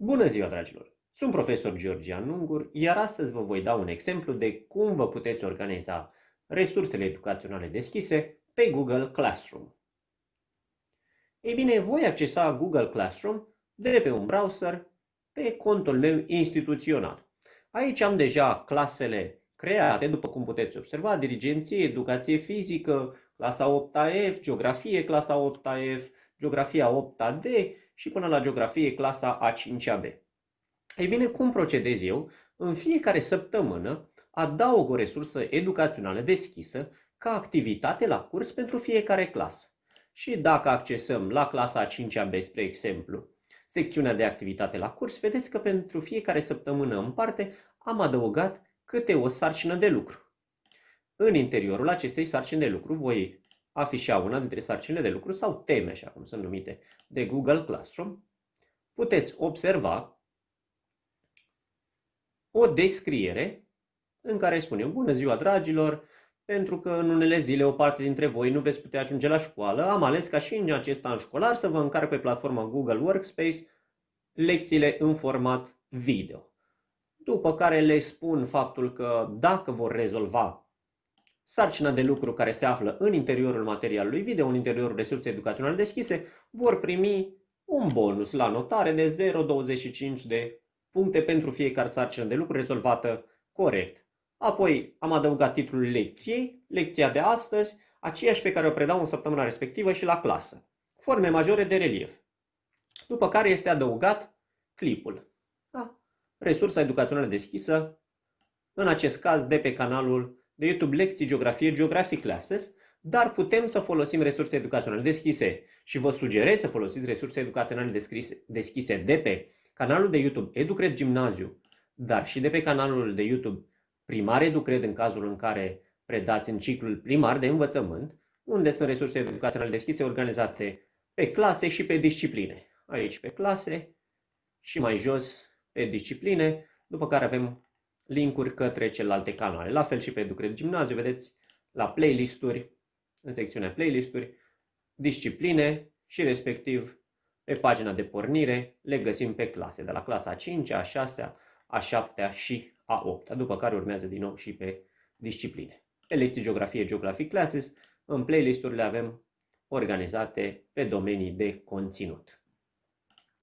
Bună ziua, dragilor! Sunt profesor Georgian Lungur, iar astăzi vă voi da un exemplu de cum vă puteți organiza resursele educaționale deschise pe Google Classroom. Ei bine, voi accesa Google Classroom de pe un browser pe contul meu instituțional. Aici am deja clasele create, după cum puteți observa, dirigenție, educație fizică, clasa 8AF, geografie, clasa 8AF, geografia 8AD, și până la geografie clasa A5AB. Ei bine, cum procedez eu? În fiecare săptămână adaug o resursă educațională deschisă ca activitate la curs pentru fiecare clasă. Și dacă accesăm la clasa A5AB, spre exemplu, secțiunea de activitate la curs, vedeți că pentru fiecare săptămână în parte am adăugat câte o sarcină de lucru. În interiorul acestei sarcini de lucru voi afișa una dintre sarcinile de lucru sau teme, așa cum sunt numite, de Google Classroom, puteți observa o descriere în care spune: bună ziua dragilor, pentru că în unele zile o parte dintre voi nu veți putea ajunge la școală, am ales ca și în acest an școlar să vă încarc pe platforma Google Workspace lecțiile în format video. După care le spun faptul că dacă vor rezolva sarcina de lucru care se află în interiorul materialului video, în interiorul resursei educaționale deschise, vor primi un bonus la notare de 0,25 de puncte pentru fiecare sarcină de lucru rezolvată corect. Apoi am adăugat titlul lecției, lecția de astăzi, aceeași pe care o predau în săptămâna respectivă și la clasă. Forme majore de relief. După care este adăugat clipul. Da? Resursa educațională deschisă, în acest caz de pe canalul de YouTube lecții geografie, geography classes, dar putem să folosim resurse educaționale deschise și vă sugerez să folosiți resurse educaționale deschise, deschise de pe canalul de YouTube Educred Gimnaziu, dar și de pe canalul de YouTube Primar Educred în cazul în care predați în ciclul primar de învățământ, unde sunt resurse educaționale deschise organizate pe clase și pe discipline. Aici pe clase și mai jos pe discipline, după care avem linkuri către celelalte canale. La fel și pe Educred Gimnaziu, vedeți la playlisturi, în secțiunea playlisturi, discipline și respectiv pe pagina de pornire le găsim pe clase, de la clasa a 5, a 6, a 7 și a 8, după care urmează din nou și pe discipline. Pe lecții geografie, geografic classes, în playlisturi le avem organizate pe domenii de conținut.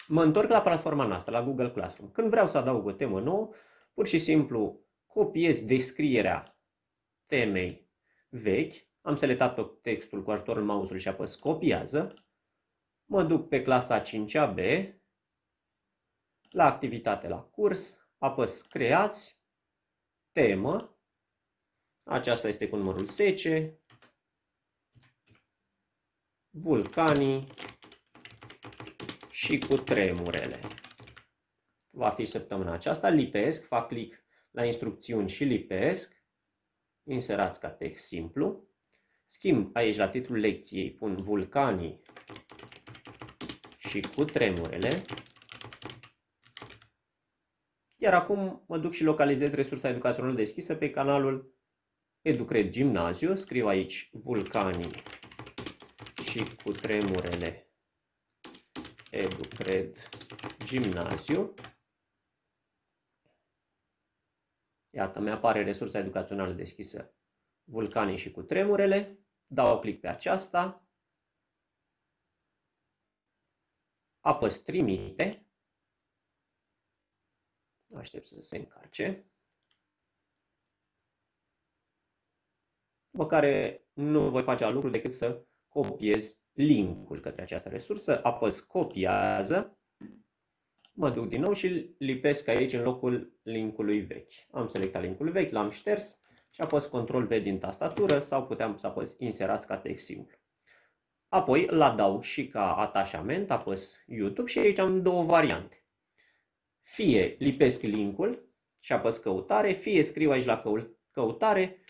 Mă întorc la platforma noastră, la Google Classroom. Când vreau să adaug o temă nouă, Pur și simplu copiez descrierea temei vechi, am selectat tot textul cu ajutorul mouse-ului și apăs copiază, mă duc pe clasa 5A B, la activitate la curs, apăs creați, temă, aceasta este cu numărul 10, vulcanii și cu tremurele va fi săptămâna aceasta, lipesc, fac click la instrucțiuni și lipesc, inserați ca text simplu, schimb aici la titlul lecției, pun vulcanii și cu tremurele, iar acum mă duc și localizez resursa educațională deschisă pe canalul Educred Gimnaziu, scriu aici vulcanii și cu tremurele Educred Gimnaziu Iată, mi-apare resursa educațională deschisă, vulcanii și cu tremurele. Dau click pe aceasta. Apăs trimite. Aștept să se încarce. După care nu voi face alt lucru decât să copiez linkul către această resursă, apăs copiază Mă duc din nou și lipesc aici în locul linkului vechi. Am selectat linkul vechi, l-am șters și apăs control V din tastatură sau puteam să apăs inserat ca text simplu. Apoi îl adaug și ca atașament, apăs YouTube și aici am două variante. Fie lipesc linkul și apăs căutare, fie scriu aici la căutare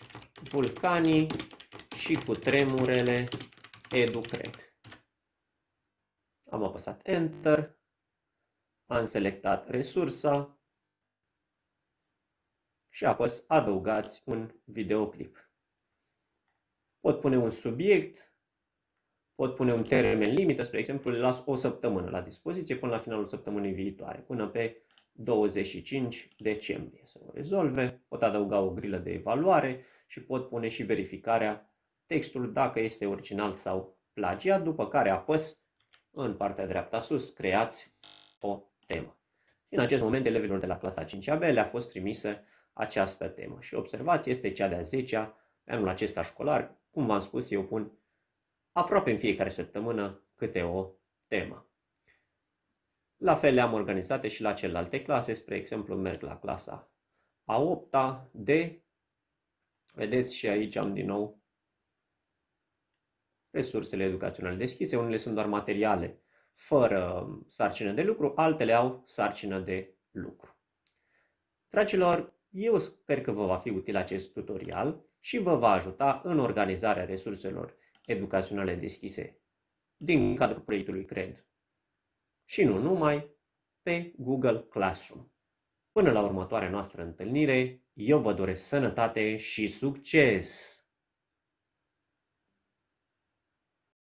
vulcanii și cu tremurele educred. Am apăsat Enter am selectat resursa și apăs adăugați un videoclip. Pot pune un subiect, pot pune un termen limită, spre exemplu, le las o săptămână la dispoziție până la finalul săptămânii viitoare, până pe 25 decembrie să o rezolve. Pot adăuga o grilă de evaluare și pot pune și verificarea textului dacă este original sau plagiat, după care apăs în partea dreapta sus, creați o temă. în acest moment elevilor de la clasa 5AB le-a fost trimisă această temă. Și observați, este cea de-a 10-a anul acesta școlar. Cum v-am spus, eu pun aproape în fiecare săptămână câte o temă. La fel le-am organizate și la celelalte clase, spre exemplu merg la clasa a 8-a de, vedeți și aici am din nou resursele educaționale deschise, unele sunt doar materiale fără sarcină de lucru, altele au sarcină de lucru. Dragilor, eu sper că vă va fi util acest tutorial și vă va ajuta în organizarea resurselor educaționale deschise din cadrul proiectului CRED și nu numai pe Google Classroom. Până la următoarea noastră întâlnire, eu vă doresc sănătate și succes!